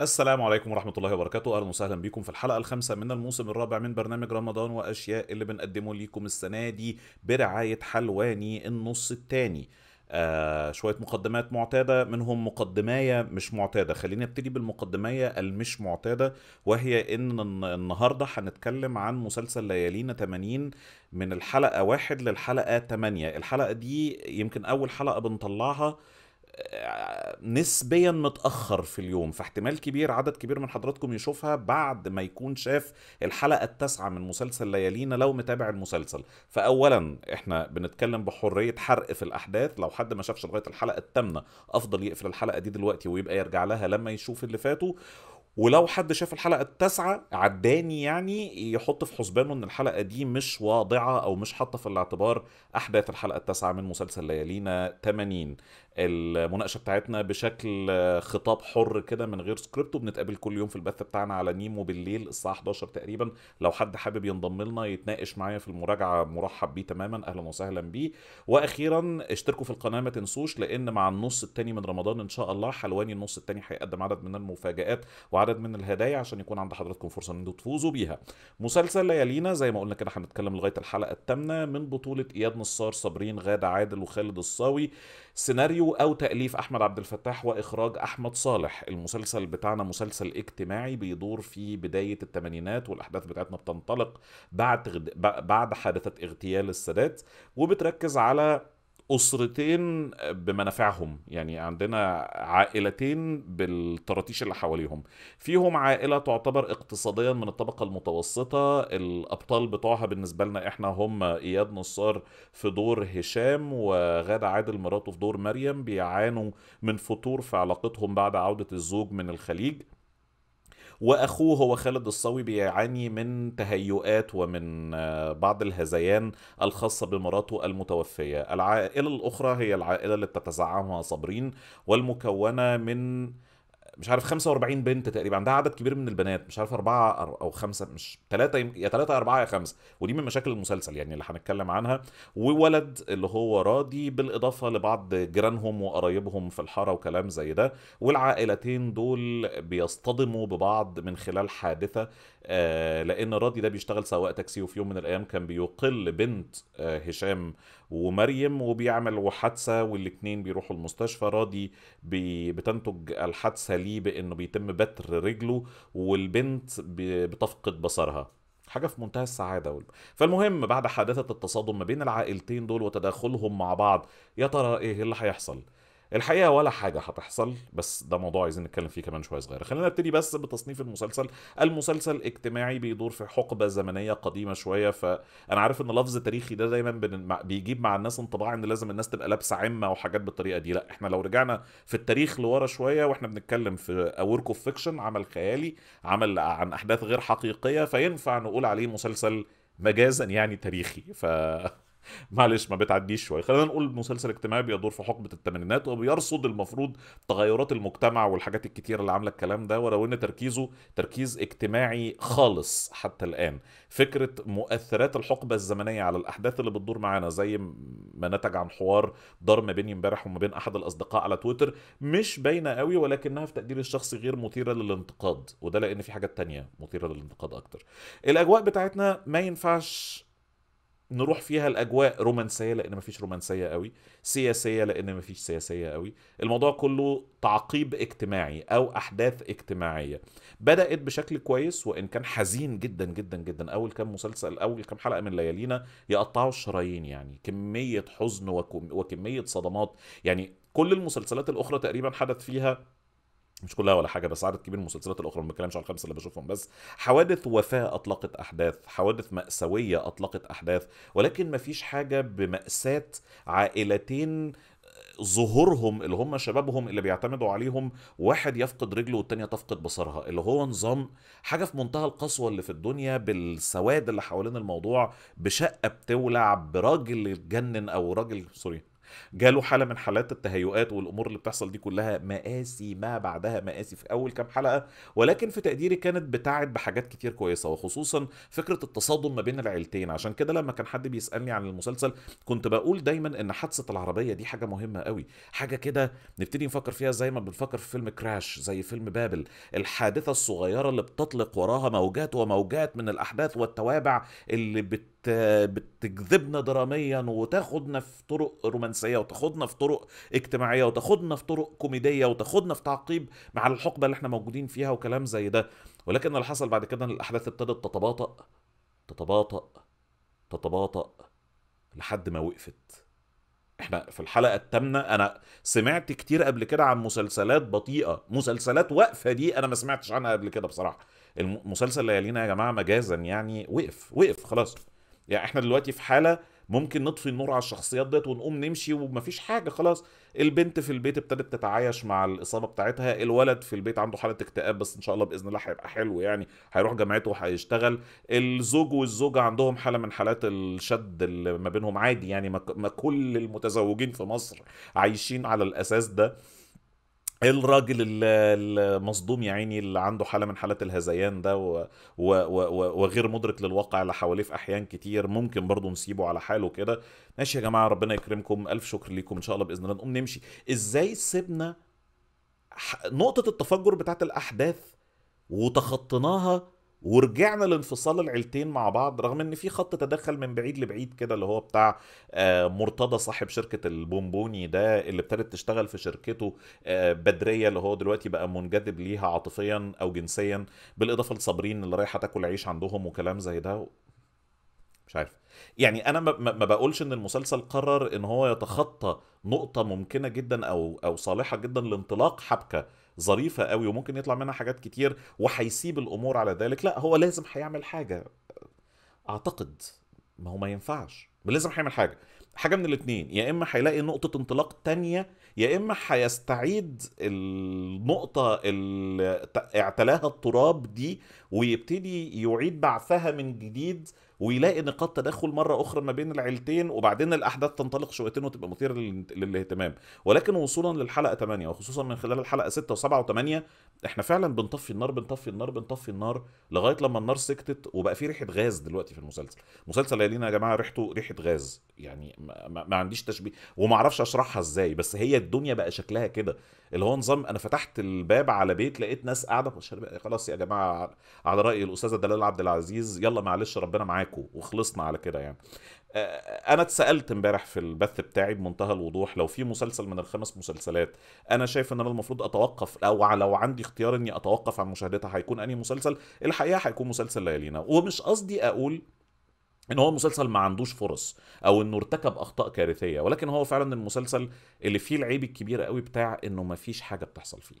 السلام عليكم ورحمة الله وبركاته أهلا وسهلا بكم في الحلقة الخامسة من الموسم الرابع من برنامج رمضان وأشياء اللي بنقدمه لكم السنة دي برعاية حلواني النص الثاني آه شوية مقدمات معتادة منهم مقدماية مش معتادة خليني ابتدي بالمقدماية المش معتادة وهي ان النهاردة هنتكلم عن مسلسل ليالينا 80 من الحلقة واحد للحلقة 8 الحلقة دي يمكن اول حلقة بنطلعها آه نسبيا متاخر في اليوم فاحتمال كبير عدد كبير من حضراتكم يشوفها بعد ما يكون شاف الحلقه التاسعه من مسلسل ليالينا لو متابع المسلسل فاولا احنا بنتكلم بحريه حرق في الاحداث لو حد ما شافش لغايه الحلقه الثامنه افضل يقفل الحلقه دي دلوقتي ويبقى يرجع لها لما يشوف اللي فاتوا ولو حد شاف الحلقه التاسعه عداني يعني يحط في حسبانه ان الحلقه دي مش واضعه او مش حاطه في الاعتبار احداث الحلقه التاسعه من مسلسل ليالينا 80 المناقشه بتاعتنا بشكل خطاب حر كده من غير سكريبت وبنتقابل كل يوم في البث بتاعنا على نيمو بالليل الساعه 11 تقريبا لو حد حابب ينضم لنا يتناقش معايا في المراجعه مرحب بيه تماما اهلا وسهلا بيه واخيرا اشتركوا في القناه ما تنسوش لان مع النص الثاني من رمضان ان شاء الله حلواني النص الثاني هيقدم عدد من المفاجات وعدد من الهدايا عشان يكون عند حضراتكم فرصه ان انتوا تفوزوا بيها مسلسل ليالينا زي ما قلنا كده هنتكلم لغايه الحلقه الثامنه من بطوله اياد نصار صابرين غاده عادل وخالد الصاوي سيناريو أو تأليف أحمد عبد الفتاح وإخراج أحمد صالح المسلسل بتاعنا مسلسل اجتماعي بيدور في بداية الثمانينات والأحداث بتاعتنا بتنطلق بعد بعد حادثة اغتيال السادات وبتركز على اسرتين بمنافعهم يعني عندنا عائلتين بالطراطيش اللي حواليهم فيهم عائله تعتبر اقتصاديا من الطبقه المتوسطه الابطال بتوعها بالنسبه لنا احنا هم اياد نصار في دور هشام وغاده عادل مراته في دور مريم بيعانوا من فتور في علاقتهم بعد عوده الزوج من الخليج واخوه هو خالد الصاوي بيعاني من تهيؤات ومن آه، بعض الهذيان الخاصه بمراته المتوفيه العائله الاخرى هي العائله اللي بتتزعمها صابرين والمكونه من مش عارف 45 بنت تقريبا عندها عدد كبير من البنات مش عارف اربعه او خمسه مش ثلاثه يا ثلاثه يا اربعه يا خمسه ودي من مشاكل المسلسل يعني اللي هنتكلم عنها وولد اللي هو راضي بالاضافه لبعض جيرانهم وقرايبهم في الحاره وكلام زي ده والعائلتين دول بيصطدموا ببعض من خلال حادثه آه لان راضي ده بيشتغل سواق تاكسي وفي يوم من الايام كان بيقل بنت آه هشام ومريم وبيعملوا حادثه والاثنين بيروحوا المستشفى راضي بتنتج الحادثه ليه بانه بيتم بتر رجله والبنت بتفقد بصرها حاجة في منتهى السعادة فالمهم بعد حادثة التصادم ما بين العائلتين دول وتداخلهم مع بعض يا ترى ايه اللي هيحصل؟ الحقيقه ولا حاجه هتحصل بس ده موضوع عايزين نتكلم فيه كمان شويه صغيره خلينا نبتدي بس بتصنيف المسلسل المسلسل اجتماعي بيدور في حقبه زمنيه قديمه شويه فانا عارف ان لفظ تاريخي ده دايما بيجيب مع الناس انطباع ان لازم الناس تبقى لابسه عمه وحاجات بالطريقه دي لا احنا لو رجعنا في التاريخ لورا شويه واحنا بنتكلم في اورك اوف فيكشن عمل خيالي عمل عن احداث غير حقيقيه فينفع نقول عليه مسلسل مجازا يعني تاريخي ف معلش ما بتعديش شويه خلينا نقول مسلسل اجتماعي بيدور في حقبه الثمانينات وبيرصد المفروض تغيرات المجتمع والحاجات الكتيره اللي عامله الكلام ده ولو ان تركيزه تركيز اجتماعي خالص حتى الان فكره مؤثرات الحقبه الزمنيه على الاحداث اللي بتدور معانا زي ما نتج عن حوار دار ما بيني امبارح وما بين احد الاصدقاء على تويتر مش باينه قوي ولكنها في تقديري الشخصي غير مثيره للانتقاد وده لان في حاجات تانية مثيره للانتقاد اكتر الاجواء بتاعتنا ما ينفعش نروح فيها الاجواء رومانسيه لان مفيش رومانسيه قوي سياسيه لان مفيش سياسيه قوي الموضوع كله تعقيب اجتماعي او احداث اجتماعيه بدات بشكل كويس وان كان حزين جدا جدا جدا اول كام مسلسل اول كام حلقه من ليالينا يقطعوا الشرايين يعني كميه حزن وكميه صدمات يعني كل المسلسلات الاخرى تقريبا حدث فيها مش كلها ولا حاجه بس عدد كبير من المسلسلات الاخرى ما بتكلمش على الخمسه اللي بشوفهم بس حوادث وفاه اطلقت احداث حوادث ماساويه اطلقت احداث ولكن ما فيش حاجه بماساه عائلتين ظهورهم اللي هم شبابهم اللي بيعتمدوا عليهم واحد يفقد رجله والتانية تفقد بصرها اللي هو نظام حاجة في منتهى القسوة اللي في الدنيا بالسواد اللي حوالين الموضوع بشقة بتولع براجل اتجنن او راجل سوري جاله حاله من حالات التهيؤات والامور اللي بتحصل دي كلها مآسي ما بعدها مآسي في اول كام حلقه ولكن في تقديري كانت بتاعت بحاجات كتير كويسه وخصوصا فكره التصادم ما بين العيلتين عشان كده لما كان حد بيسالني عن المسلسل كنت بقول دايما ان حادثه العربيه دي حاجه مهمه قوي حاجه كده نبتدي نفكر فيها زي ما بنفكر في فيلم كراش زي فيلم بابل الحادثه الصغيره اللي بتطلق وراها موجات وموجات من الاحداث والتوابع اللي بت بتجذبنا دراميا وتاخدنا في طرق رومانسيه وتاخدنا في طرق اجتماعيه وتاخدنا في طرق كوميديه وتاخدنا في تعقيب مع الحقبه اللي احنا موجودين فيها وكلام زي ده ولكن اللي حصل بعد كده ان الاحداث ابتدت تتباطأ تتباطأ تتباطأ لحد ما وقفت احنا في الحلقه الثامنه انا سمعت كتير قبل كده عن مسلسلات بطيئه مسلسلات واقفه دي انا ما سمعتش عنها قبل كده بصراحه المسلسل ليالينا يا جماعه مجازا يعني وقف وقف خلاص يعني احنا دلوقتي في حاله ممكن نطفي النور على الشخصيات ديت ونقوم نمشي ومفيش حاجه خلاص البنت في البيت ابتدت تتعايش مع الاصابه بتاعتها الولد في البيت عنده حاله اكتئاب بس ان شاء الله باذن الله هيبقى حلو يعني هيروح جامعته وهيشتغل الزوج والزوجه عندهم حاله من حالات الشد اللي ما بينهم عادي يعني ما كل المتزوجين في مصر عايشين على الاساس ده الراجل المصدوم يا عيني اللي عنده حاله من حالات الهذيان ده و... و... و... وغير مدرك للواقع اللي حواليه في احيان كتير ممكن برضه نسيبه على حاله كده ماشي يا جماعه ربنا يكرمكم الف شكر ليكم ان شاء الله باذن الله نقوم نمشي ازاي سيبنا نقطه التفجر بتاعت الاحداث وتخطيناها ورجعنا لانفصال العيلتين مع بعض رغم ان في خط تدخل من بعيد لبعيد كده اللي هو بتاع آه، مرتضى صاحب شركه البونبوني ده اللي ابتدت تشتغل في شركته آه، بدريه اللي هو دلوقتي بقى منجذب ليها عاطفيا او جنسيا بالاضافه لصابرين اللي رايحه تاكل عيش عندهم وكلام زي ده مش عارف يعني انا ما بقولش ان المسلسل قرر ان هو يتخطى نقطه ممكنه جدا او او صالحه جدا لانطلاق حبكه ظريفه قوي وممكن يطلع منها حاجات كتير وهيسيب الامور على ذلك لا هو لازم هيعمل حاجه اعتقد ما هو ما ينفعش لازم هيعمل حاجه حاجه من الاثنين يا اما هيلاقي نقطه انطلاق تانية يا اما هيستعيد النقطه اللي اعتلاها التراب دي ويبتدي يعيد بعثها من جديد ويلاقي نقاط تدخل مره اخرى ما بين العيلتين وبعدين الاحداث تنطلق شويتين وتبقى مثيره للاهتمام ولكن وصولا للحلقه 8 وخصوصا من خلال الحلقه 6 و7 و8 احنا فعلا بنطفي النار بنطفي النار بنطفي النار لغايه لما النار سكتت وبقى في ريحه غاز دلوقتي في المسلسل مسلسل ليالينا يا جماعه ريحته ريحه غاز يعني ما, ما عنديش تشبيه وما اعرفش اشرحها ازاي بس هي الدنيا بقى شكلها كده اللي هو نظام انا فتحت الباب على بيت لقيت ناس قاعده خلاص يا جماعه على راي الاستاذه دلال عبد العزيز يلا معلش ربنا معاكم وخلصنا على كده يعني آه، آه، انا اتسالت امبارح في البث بتاعي بمنتهى الوضوح لو في مسلسل من الخمس مسلسلات انا شايف ان انا المفروض اتوقف او لو عندي اختيار اني اتوقف عن مشاهدتها هيكون اني مسلسل الحقيقه هيكون مسلسل ليالينا ومش قصدي اقول ان هو مسلسل ما عندوش فرص او انه ارتكب اخطاء كارثيه ولكن هو فعلا المسلسل اللي فيه العيب الكبير قوي بتاع انه ما فيش حاجه بتحصل فيه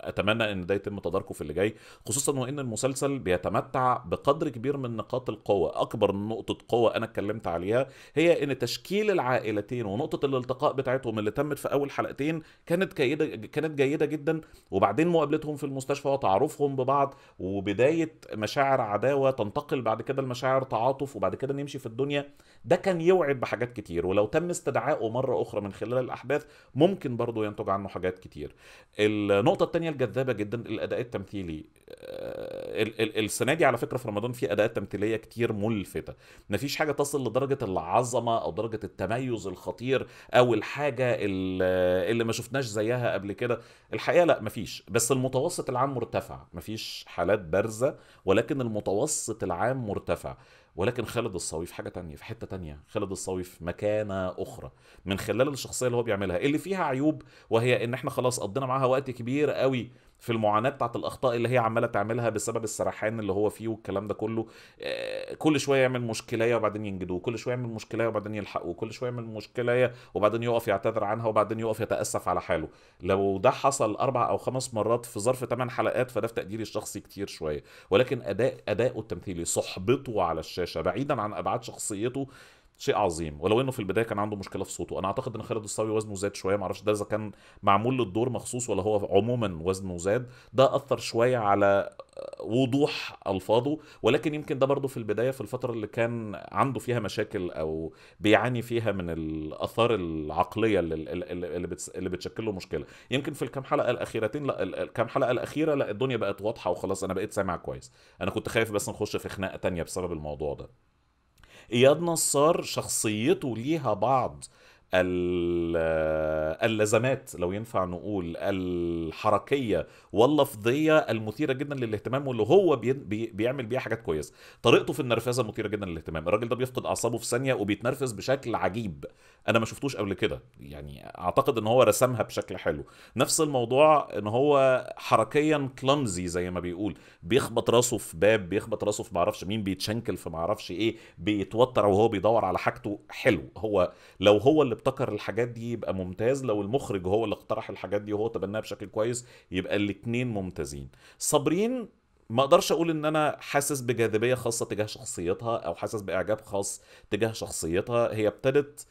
اتمنى ان ده يتم تداركه في اللي جاي خصوصا وان المسلسل بيتمتع بقدر كبير من نقاط القوه اكبر نقطه قوه انا اتكلمت عليها هي ان تشكيل العائلتين ونقطه الالتقاء بتاعتهم اللي تمت في اول حلقتين كانت جيده كانت جيده جدا وبعدين مقابلتهم في المستشفى وتعارفهم ببعض وبدايه مشاعر عداوه تنتقل بعد كده لمشاعر تعاطف وبعد كده نمشي في الدنيا ده كان يوعد بحاجات كتير ولو تم استدعائه مره اخرى من خلال الاحداث ممكن برضه ينتج عنه حاجات كتير النقطه التانية الثانيه الجذابه جدا الاداء التمثيلي آه، السنه دي على فكره في رمضان في اداءات تمثيليه كتير ملفته مفيش حاجه تصل لدرجه العظمه او درجه التميز الخطير او الحاجه اللي ما شفناش زيها قبل كده الحقيقه لا مفيش بس المتوسط العام مرتفع مفيش حالات بارزه ولكن المتوسط العام مرتفع ولكن خالد الصويف حاجه تانية في حته تانية خالد الصويف مكانه اخرى من خلال الشخصيه اللي هو بيعملها اللي فيها عيوب وهي ان احنا خلاص قضينا معاها وقت كبير قوي في المعاناه بتاعت الاخطاء اللي هي عماله تعملها بسبب السرحان اللي هو فيه والكلام ده كله آه، كل شويه يعمل مشكله وبعدين ينجدوه كل شويه يعمل مشكله وبعدين يلحقوه كل شويه يعمل مشكله وبعدين يقف يعتذر عنها وبعدين يقف يتاسف على حاله لو ده حصل اربع او خمس مرات في ظرف ثمان حلقات فده في تقديري الشخصي كتير شويه ولكن اداء اداؤه التمثيلي صحبته على الشاشه بعيدا عن ابعاد شخصيته شيء عظيم ولو انه في البدايه كان عنده مشكله في صوته انا اعتقد ان خالد الصاوي وزنه زاد شويه معرفش ده اذا كان معمول للدور مخصوص ولا هو عموما وزنه زاد ده اثر شويه على وضوح الفاظه ولكن يمكن ده برضه في البدايه في الفتره اللي كان عنده فيها مشاكل او بيعاني فيها من الاثار العقليه اللي اللي, اللي بتشكل له مشكله يمكن في الكام حلقه الاخيرتين لا الكام حلقه الاخيره لا الدنيا بقت واضحه وخلاص انا بقيت سامع كويس انا كنت خايف بس نخش في خناقه تانية بسبب الموضوع ده اياد نصار شخصيته ليها بعض اللزمات لو ينفع نقول الحركيه واللفظيه المثيره جدا للاهتمام واللي هو بيعمل بيها حاجات كويسه طريقته في النرفزه مثيره جدا للاهتمام الراجل ده بيفقد اعصابه في ثانيه وبيتنرفز بشكل عجيب انا ما شفتوش قبل كده يعني اعتقد ان هو رسمها بشكل حلو نفس الموضوع ان هو حركيا كلمزي زي ما بيقول بيخبط راسه في باب بيخبط راسه في معرفش مين بيتشنكل في معرفش ايه بيتوتر وهو بيدور على حاجته حلو هو لو هو اللي ابتكر الحاجات دي يبقى ممتاز لو المخرج هو اللي اقترح الحاجات دي وهو تبناها بشكل كويس يبقى الاثنين ممتازين صابرين ما اقدرش اقول ان انا حاسس بجاذبيه خاصه تجاه شخصيتها او حاسس باعجاب خاص تجاه شخصيتها هي ابتدت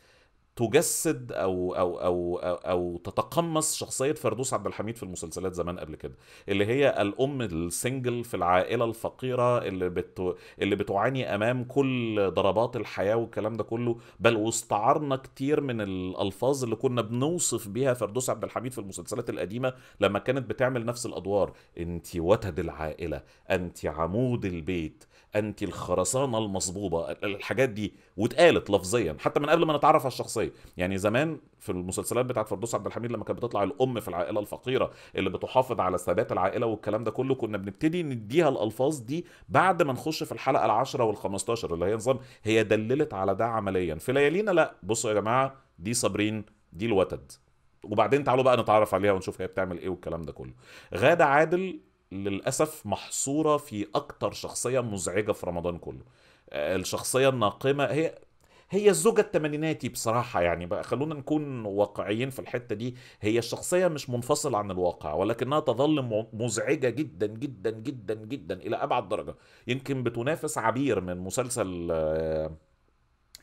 تجسد أو, او او او او تتقمص شخصيه فردوس عبد الحميد في المسلسلات زمان قبل كده اللي هي الام السنجل في العائله الفقيره اللي بت... اللي بتعاني امام كل ضربات الحياه والكلام ده كله بل واستعرنا كتير من الالفاظ اللي كنا بنوصف بيها فردوس عبد الحميد في المسلسلات القديمه لما كانت بتعمل نفس الادوار انت وتد العائله انت عمود البيت انت الخرسانه المصبوبه الحاجات دي واتقالت لفظيا حتى من قبل ما نتعرف على الشخصيه الشخصيه يعني زمان في المسلسلات بتاعت فردوس عبد الحميد لما كانت بتطلع الام في العائله الفقيره اللي بتحافظ على ثبات العائله والكلام ده كله كنا بنبتدي نديها الالفاظ دي بعد ما نخش في الحلقه العشره وال15 اللي هي نظام هي دللت على ده عمليا في ليالينا لا بصوا يا جماعه دي صابرين دي الوتد وبعدين تعالوا بقى نتعرف عليها ونشوف هي بتعمل ايه والكلام ده كله غادة عادل للاسف محصوره في اكتر شخصيه مزعجه في رمضان كله آه، الشخصيه الناقمه هي هي الزوجة التمانيناتي بصراحة يعني بقى خلونا نكون واقعيين في الحتة دي هي الشخصية مش منفصلة عن الواقع ولكنها تظل مزعجة جدا جدا جدا جدا إلى أبعد درجة يمكن بتنافس عبير من مسلسل آه،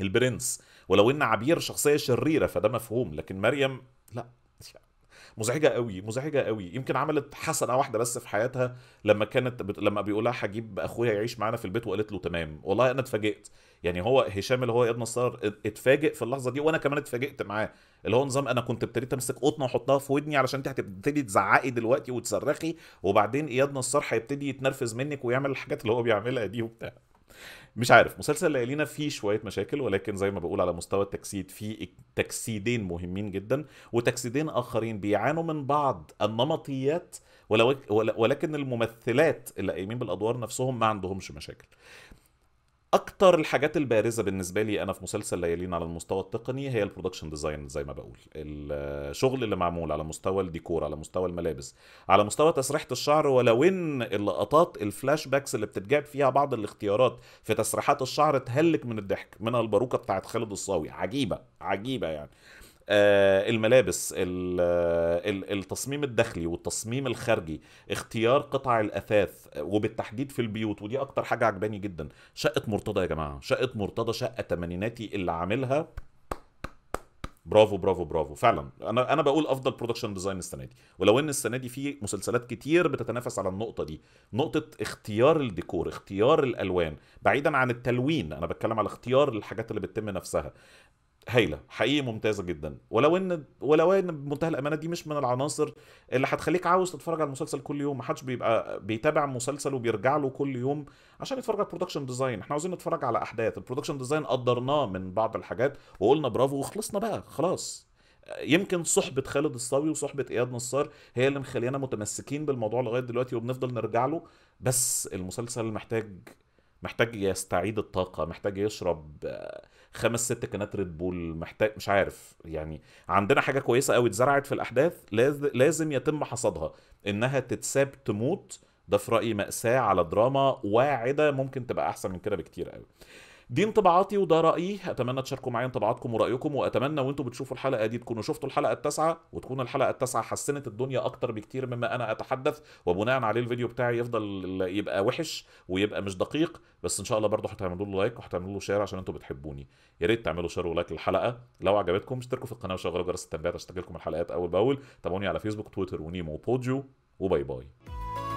البرنس ولو ان عبير شخصيه شريره فده مفهوم لكن مريم لا مزعجه قوي مزعجه قوي يمكن عملت حسنه واحده بس في حياتها لما كانت بت... لما بيقولها هجيب اخويا يعيش معانا في البيت وقالت له تمام والله انا اتفاجئت يعني هو هشام اللي هو اياد نصار اتفاجئ في اللحظه دي وانا كمان اتفاجئت معاه اللي هو نظام انا كنت ابتديت امسك قطنه واحطها في ودني علشان انت هتبتدي تزعقي دلوقتي وتصرخي وبعدين اياد نصار هيبتدي يتنرفز منك ويعمل الحاجات اللي هو بيعملها دي وبتاع مش عارف مسلسل ليالينا فيه شويه مشاكل ولكن زي ما بقول على مستوى التجسيد فيه تجسيدين مهمين جدا وتجسيدين اخرين بيعانوا من بعض النمطيات ولكن الممثلات اللي قايمين بالادوار نفسهم ما عندهمش مشاكل اكتر الحاجات البارزه بالنسبه لي انا في مسلسل ليالين على المستوى التقني هي البرودكشن ديزاين زي ما بقول الشغل اللي معمول على مستوى الديكور على مستوى الملابس على مستوى تسريحه الشعر ولو ان اللقطات الفلاش باكس اللي بتتجاب فيها بعض الاختيارات في تسريحات الشعر تهلك من الضحك منها الباروكه بتاعت خالد الصاوي عجيبه عجيبه يعني آه، الملابس آه، التصميم الداخلي والتصميم الخارجي اختيار قطع الاثاث وبالتحديد في البيوت ودي اكتر حاجه عجباني جدا شقه مرتضى يا جماعه شقه مرتضى شقه تمانيناتي اللي عاملها برافو برافو برافو فعلا انا انا بقول افضل برودكشن ديزاين السنه دي ولو ان السنه دي في مسلسلات كتير بتتنافس على النقطه دي نقطه اختيار الديكور اختيار الالوان بعيدا عن التلوين انا بتكلم على اختيار الحاجات اللي بتتم نفسها هايله حقيقي ممتازه جدا ولو ان ولو ان بمنتهى الامانه دي مش من العناصر اللي هتخليك عاوز تتفرج على المسلسل كل يوم ما حدش بيبقى بيتابع مسلسل وبيرجع له كل يوم عشان يتفرج على البرودكشن ديزاين احنا عاوزين نتفرج على احداث البرودكشن ديزاين قدرناه من بعض الحاجات وقلنا برافو وخلصنا بقى خلاص يمكن صحبه خالد الصاوي وصحبه اياد نصار هي اللي مخلينا متمسكين بالموضوع لغايه دلوقتي وبنفضل نرجع له بس المسلسل محتاج محتاج يستعيد الطاقة محتاج يشرب خمس ست كنات ريد بول محتاج مش عارف يعني عندنا حاجه كويسه قوي اتزرعت في الاحداث لازم يتم حصادها انها تتساب تموت ده في رايي ماساه على دراما واعده ممكن تبقى احسن من كده بكتير قوي دي انطباعاتي وده رايي اتمنى تشاركوا معايا انطباعاتكم ورايكم واتمنى وانتم بتشوفوا الحلقه دي تكونوا شفتوا الحلقه التاسعه وتكون الحلقه التاسعه حسنت الدنيا اكتر بكتير مما انا اتحدث وبناء عليه الفيديو بتاعي يفضل يبقى وحش ويبقى مش دقيق بس ان شاء الله برضه هتعملوا له لايك وهتعملوا له شير عشان انتم بتحبوني يا ريت تعملوا شير ولايك للحلقه لو عجبتكم اشتركوا في القناه وشغلوا جرس التنبيهات عشان لكم الحلقات اول باول تابعوني على فيسبوك تويتر ونيمو وبوديو وباي باي